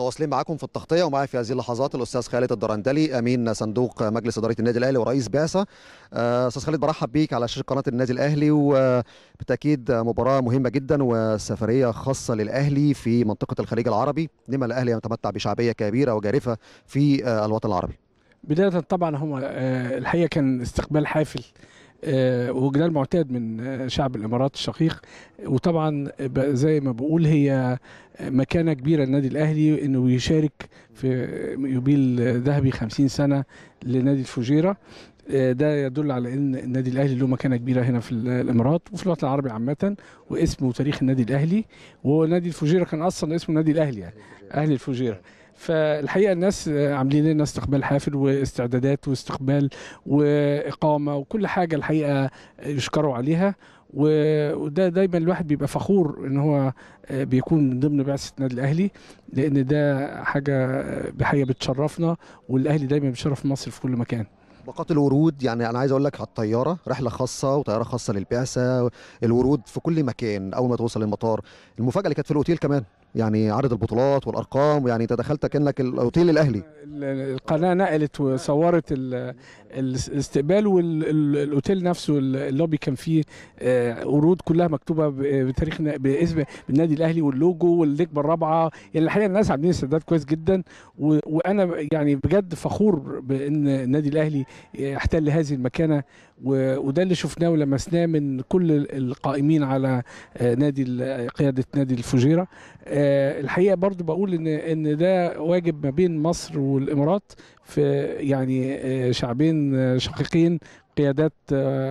متواصلين معاكم في التغطية ومعايا في هذه اللحظات الأستاذ خالد الدرندلي أمين صندوق مجلس إدارة النادي الأهلي ورئيس بعثة. آه، أستاذ خالد برحب بيك على شاشة قناة النادي الأهلي وبالتأكيد مباراة مهمة جدا وسفرية خاصة للأهلي في منطقة الخليج العربي لما الأهلي يتمتع بشعبية كبيرة وجارفة في آه، الوطن العربي. بداية طبعا هو آه، الحقيقة كان استقبال حافل وده آه، المعتاد من آه، شعب الامارات الشقيق وطبعا زي ما بقول هي مكانه كبيره للنادي الاهلي انه يشارك في يوبيل ذهبي 50 سنه لنادي الفجيره آه، ده يدل على ان النادي الاهلي له مكانه كبيره هنا في الامارات وفي الوطن العربي عامه واسمه وتاريخ النادي الاهلي ونادي الفجيره كان اصلا اسمه النادي الاهلي يعني اهلي الفجيره فالحقيقه الناس آه، عاملين لنا استقبال حافل واستعدادات واستقبال واقامه وكل حاجه الحقيقه يشكروا عليها وده دايما الواحد بيبقى فخور ان هو آه، بيكون من ضمن بعثه النادي الاهلي لان ده حاجه آه، بحقيقه بتشرفنا والاهلي دايما بيشرف مصر في كل مكان باقات الورود يعني انا عايز اقول لك على الطياره رحله خاصه وطياره خاصه للبعثه الورود في كل مكان اول ما توصل المطار المفاجاه اللي كانت في الاوتيل كمان يعني عرض البطولات والارقام يعني تدخلت كانك الاوتيل الاهلي القناه نقلت وصورت الاستقبال والاوتيل نفسه اللوبي كان فيه آه، قرود كلها مكتوبه بتاريخ باسم النادي الاهلي واللوجو والنجمه الرابعه يعني الحقيقه الناس عاملين استعداد كويس جدا وانا يعني بجد فخور بان النادي الاهلي احتل هذه المكانه وده اللي شفناه ولمسناه من كل القائمين على آه، نادي قياده نادي الفجيره آه، آه، الحقيقه برضو بقول ان ان ده واجب ما بين مصر والامارات في يعني آه، شعبين آه، شقيقين قيادات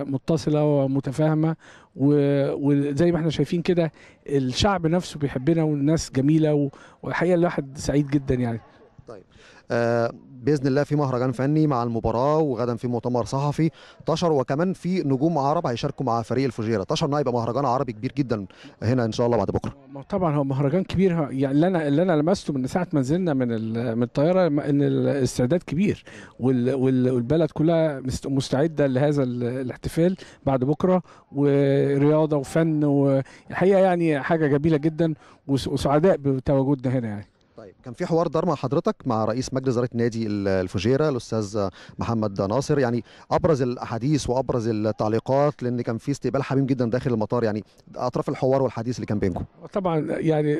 متصله ومتفاهمه وزي ما احنا شايفين كده الشعب نفسه بيحبنا والناس جميله والحقيقه الواحد سعيد جدا يعني طيب آه، باذن الله في مهرجان فني مع المباراه وغدا في مؤتمر صحفي تشر وكمان في نجوم عرب هيشاركوا مع فريق الفجيره تشر هيبقى مهرجان عربي كبير جدا هنا ان شاء الله بعد بكره طبعا هو مهرجان كبير يعني اللي انا اللي انا لمسته من ساعه ما نزلنا من من الطياره ان الاستعداد كبير والبلد كلها مستعده لهذا الاحتفال بعد بكره ورياضه وفن والحقيقه يعني حاجه جميله جدا وسعداء بتواجدنا هنا يعني طيب كان في حوار دار مع حضرتك مع رئيس مجلس اداره نادي الفجيره الاستاذ محمد ناصر يعني ابرز الاحاديث وابرز التعليقات لان كان في استقبال حميم جدا داخل المطار يعني اطراف الحوار والحديث اللي كان بينكم طبعا يعني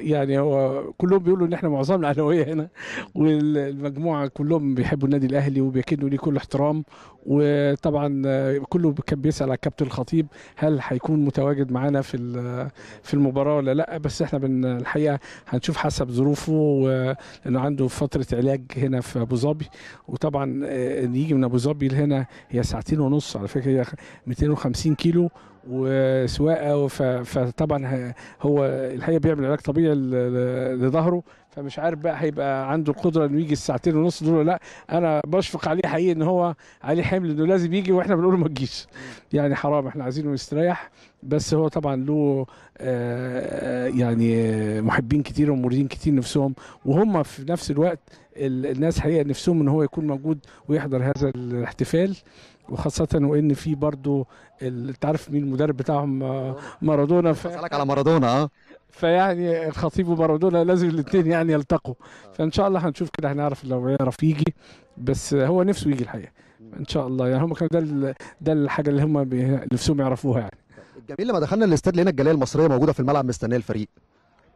يعني هو كلهم بيقولوا ان احنا معظمنا اهلاويه هنا والمجموعه كلهم بيحبوا النادي الاهلي وبيكنوا ليه كل احترام وطبعا كله كان بيسال على كابتن الخطيب هل هيكون متواجد معانا في في المباراه ولا لا بس احنا الحقيقه هنشوف حسب ظروف اشوفه لانه عنده فتره علاج هنا في ابو ظبي وطبعا آه، يجي من ابو ظبي لهنا هي ساعتين ونص على فكره هي 250 كيلو وسواقه فطبعا هو الحقيقه بيعمل علاج طبيعي لظهره فمش عارف بقى هيبقى عنده القدره انه يجي الساعتين ونص دول ولا لا انا بشفق عليه حقيقي ان هو عليه حمل انه لازم يجي واحنا بنقول له ما تجيش يعني حرام احنا عايزينه يستريح بس هو طبعا له يعني محبين كتير ومريدين كتير نفسهم وهم في نفس الوقت الناس حقيقه نفسهم ان هو يكون موجود ويحضر هذا الاحتفال وخاصة وإن في برضه أنت عارف مين المدرب بتاعهم آه، مارادونا ف... على مارادونا أه فيعني الخطيب ومارادونا لازم الاثنين يعني يلتقوا آه. فإن شاء الله هنشوف كده هنعرف لو يعرف يجي بس هو نفسه يجي الحقيقة ان شاء الله يعني هم كانوا ده ده الحاجه اللي هم نفسهم يعرفوها يعني الجميل لما دخلنا الاستاد لقينا الجاليه المصريه موجوده في الملعب مستنيه الفريق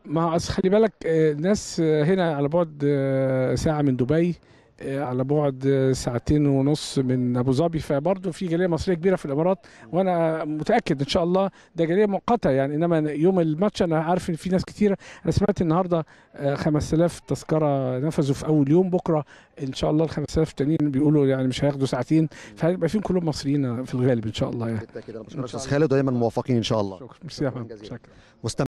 ما اصل خلي بالك الناس آه، هنا على بعد ساعه من دبي آه، على بعد ساعتين ونص من ابو ظبي فبرضه في جاليه مصريه كبيره في الامارات وانا متاكد ان شاء الله ده جاليه مؤقته يعني انما يوم الماتش انا عارف ان في ناس كثيره انا سمعت النهارده 5000 آه، تذكره نفذوا في اول يوم بكره ان شاء الله ال 5000 التانيين بيقولوا يعني مش هياخدوا ساعتين فهيبقى فيهم كلهم مصريين في الغالب ان شاء الله يعني كده كده استاذ خالد دايما موفقين ان شاء الله شكرا ميرسي يا فندم